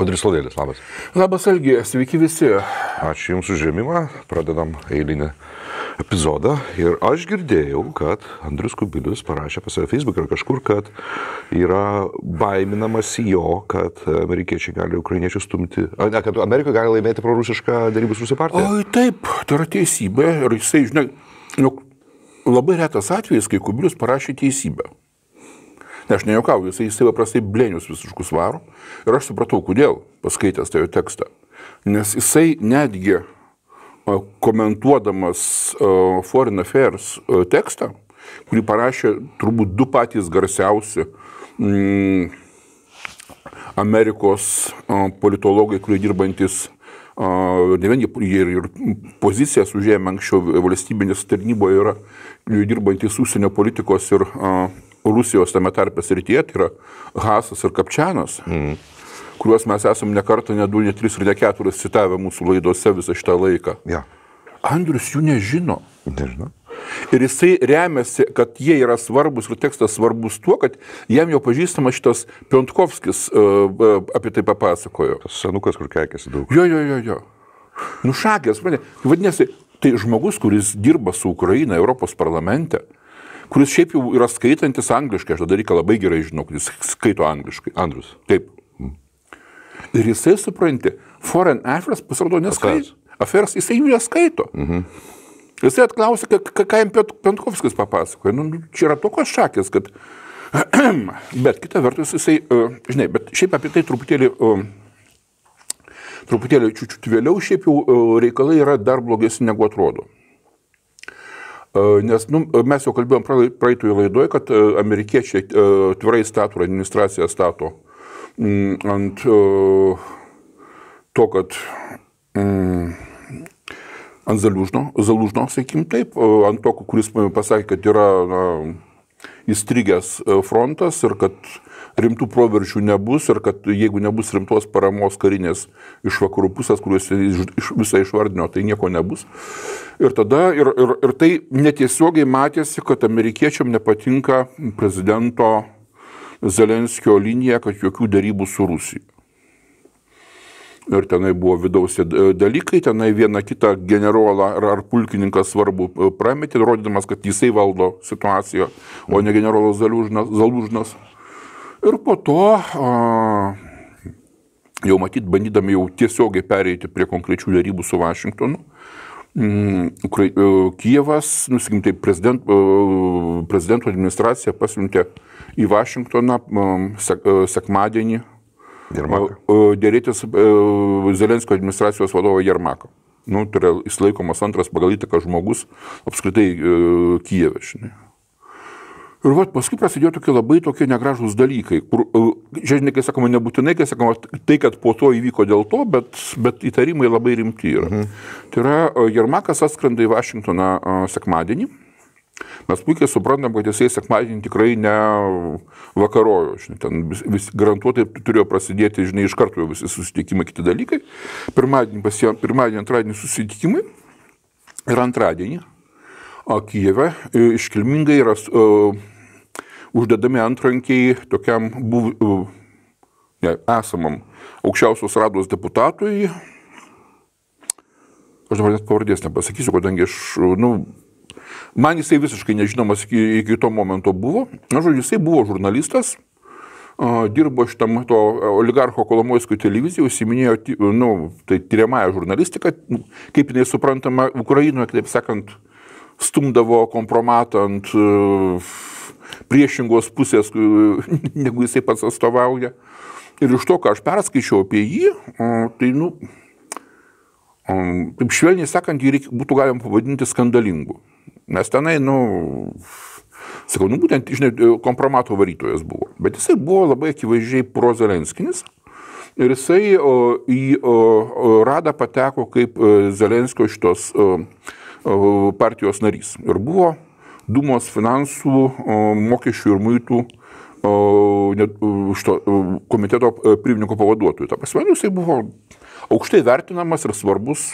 Audris Lodėlis, labas. Labas, Algi, sveiki visi. Ačiū Jums už žemimą, pradedam eilinį epizodą. Ir aš girdėjau, kad Andrius Kubilius parašė pas save Facebook ar kažkur, kad yra baiminamas jo, kad amerikiečiai gali ukrainiečius stumti, ne, kad Amerika gali laimėti prorusišką darybų su partiją. O taip, tai yra teisybė. Ir jisai, žinai, labai retas atvejis, kai Kubilius parašė teisybę. Aš nejaukauju, jisai, jisai paprastai blėnius visiškus varo. Ir aš supratau, kodėl paskaitęs tą jo tekstą. Nes jisai netgi komentuodamas Foreign Affairs tekstą, kurį parašė turbūt du patys garsiausi mm, Amerikos politologai, kurie dirbantis ne vien ir, ir pozicijas užėmė anksčiau valstybinės tarnyboje yra dirbantys užsienio politikos ir uh, Rusijos tame tarpe srityje, tai yra Hasas ir Kapčianas, mm. kuriuos mes esam ne kartą, ne du, ne tris ir ne keturis citavę mūsų laidose visą šitą laiką. Ja. Andrius jų nežino. Nežinau. Ir jisai remiasi, kad jie yra svarbus ir tekstas svarbus tuo, kad jam jau pažįstamas šitas Piontkovskis uh, e, e, apie tai papasakojo. Tas senukas, kur kekėsi daug. Jo, jo, jo, jo. Nušakęs, mane. Vadinasi, tai žmogus, kuris dirba su Ukraina Europos parlamente, uh, kuris šiaip jau yra skaitantis angliškai, aš tą dalyką labai gerai žinau, kad jis skaito angliškai. Andrius. Taip. Mm. Ir jisai supranti, Foreign Affairs pasirodo neskaito. Affairs, jisai jų neskaito. Mhm. Jisai atklausė, ką, ką jam Pentkovskis papasakoja. Nu, nu, čia yra tokios šakės, kad... bet kita vertus jisai, uh, žinai, bet šiaip apie tai truputėlį... Uh, truputėlį čiūčiut vėliau, šiaip jau e, reikalai yra dar blogesni negu atrodo. E, nes nu, e, mes jau kalbėjom praeitųjų laidoje, kad e, amerikiečiai tvirai statų, administracija stato mm, ant to, kad mm, ant Zalužno, Zalužno, sakykim taip, ant to, kuris pasakė, kad yra na, įstrigęs frontas ir kad rimtų proveržių nebus ir kad jeigu nebus rimtos paramos karinės iš vakarų pusės, kuriuos iš, visą išvardino, tai nieko nebus. Ir tada, ir, ir, ir tai netiesiogiai matėsi, kad amerikiečiam nepatinka prezidento Zelenskio linija, kad jokių darybų su Rusija. Ir tenai buvo vidaus dalykai, tenai vieną kitą generolą ar, ar pulkininką svarbu e, prametė, rodydamas, kad jisai valdo situaciją, o ne generolas Zalužnas. Zalužnas. Ir po to jau matyt, bandydami jau tiesiogiai pereiti prie konkrečių dėrybų su Vašingtonu, mm, e, Kijevas, nusikim taip, prezident, e, prezidento administracija pasiuntė į Vašingtoną sek, e, sekmadienį Jermaką. dėrėtis Zelensko administracijos vadovo Jermako. Nu, tai yra, jis laikomas antras pagal įtaką žmogus apskritai Kijeve. Žinai. Ir vat, paskui prasidėjo tokie labai tokie negražūs dalykai, kur, e, žinai, kai sakoma, nebūtinai, kai sakoma, tai, kad po to įvyko dėl to, bet, bet įtarimai labai rimti yra. Mhm. Tai yra, e, Jermakas atskrenda į Vašingtoną e, sekmadienį. Mes puikiai suprantam, kad jisai sekmadienį tikrai ne vakarojo, žinai, ten vis, vis, garantuotai turėjo prasidėti, žinai, iš karto visi susitikimai, kiti dalykai. Pirmadienį, pasie, pirmadienį antradienį susitikimai ir antradienį Kijeve iškilmingai yra uh, uždedami antrankiai tokiam buv... ne, esamam aukščiausios rados deputatui. Aš dabar net pavardės nepasakysiu, kadangi aš, nu, man jisai visiškai nežinomas iki, iki to momento buvo. Na, žodžiu, jisai buvo žurnalistas, dirbo šitam to oligarcho Kolomojskų televizijai, užsiminėjo, nu, tai tyriamąją žurnalistiką, nu, kaip jinai suprantama, Ukrainoje, kitaip sakant, stumdavo kompromatą ant uh, priešingos pusės, negu jisai pats atstovauja. Ir iš to, ką aš perskaičiau apie jį, tai, nu, taip švelniai sakant, jį reik, būtų galima pavadinti skandalingu. Nes tenai, nu, sakau, nu, būtent, žinai, kompromato varytojas buvo. Bet jisai buvo labai akivaizdžiai prozelenskinis. Ir jisai o, į o, radą pateko kaip e, Zelenskio šitos o, e, e, partijos narys. Ir buvo Dumos finansų, mokesčių ir muitų šito, e, e, komiteto e, pirmininko pavaduotojų. Ta prasme, nu, jisai buvo aukštai vertinamas ir svarbus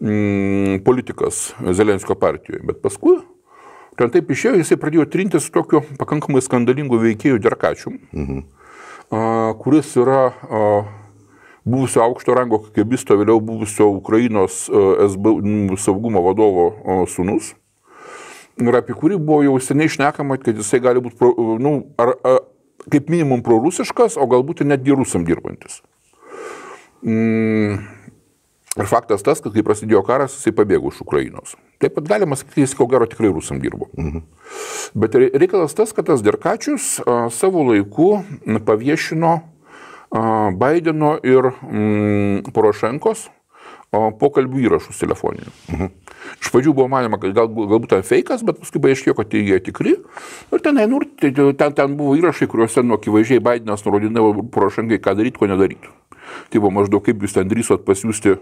mm, politikas Zelenskio partijoje. Bet paskui ten taip išėjo, jisai pradėjo trinti su tokiu pakankamai skandalingu veikėju Derkačium, mhm. kuris yra a, buvusio aukšto rango kagebisto, vėliau buvusio Ukrainos SB saugumo vadovo sunus. Nu, ir apie kurį buvo jau seniai šnekama, kad jisai gali būti, nu, ar, ar, kaip minimum prorusiškas, o galbūt ir netgi rusam dirbantis. Mm. Ir faktas tas, kad kai prasidėjo karas, jisai pabėgo iš Ukrainos. Taip pat galima sakyti, jis ko gero tikrai rusam dirbo. Mhm. Bet reikalas tas, kad tas Derkačius a, savo laiku paviešino a, Bideno ir m, Porošenkos pokalbių įrašus telefoninių. Mhm. Iš pradžių buvo manoma, kad gal, galbūt ten fejkas, bet paskui paaiškėjo, kad jie tikri. Ir ten, nu, tai, tai, ten, ten buvo įrašai, kuriuose nu, akivaizdžiai Bidenas nurodinavo prošangai, ką daryti, ko nedaryti. Tai buvo maždaug kaip jūs ten drįsot pasiūsti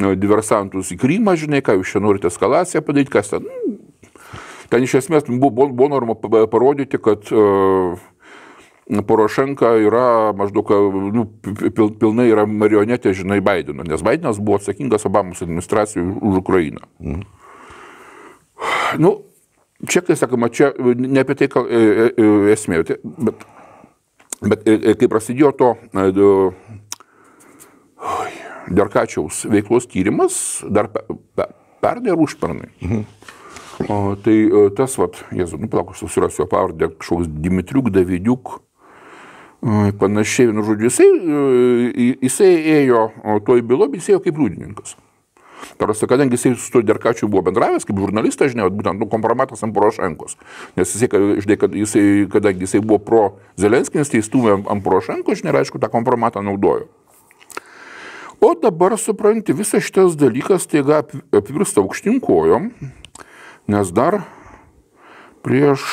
nu, diversantus į Krymą, žinai, ką jūs čia norite eskalaciją padaryti, kas ten. Nu. Ten iš esmės buvo, buvo norma parodyti, kad uh, Porošenka yra maždaug nu, pilnai yra marionetė, žinai, Baideno, nes Baidenas buvo atsakingas Obamos administracijai už Ukrainą. Mm. Nu, čia, kai sakoma, čia ne apie tai kal, e, e, e esmė, bet, bet e, e, kai prasidėjo to e, Derkačiaus veiklos tyrimas, dar pe, pe, pernai ar užpernai. Mhm. O, tai e, tas, vat, Jėzau, nu, palauk, aš susirasiu pavardę, kažkoks Dimitriuk Davidiuk, Panašiai, nu žodžiu, jisai, e, jisai ėjo toj bylo, bet jisai ėjo kaip liudininkas. Tarsi, kadangi jisai su Derkačiu buvo bendravęs kaip žurnalistas, žinai, būtent nu, kompromatas ant Porošenkos. Nes jisai, žinai, kad jisai, kadangi jisai buvo pro Zelenskinis, tai stumė ant Porošenkos, žinai, ir aišku, tą kompromatą naudojo. O dabar supranti, visas šitas dalykas taiga apvirsta aukštinkojom, nes dar prieš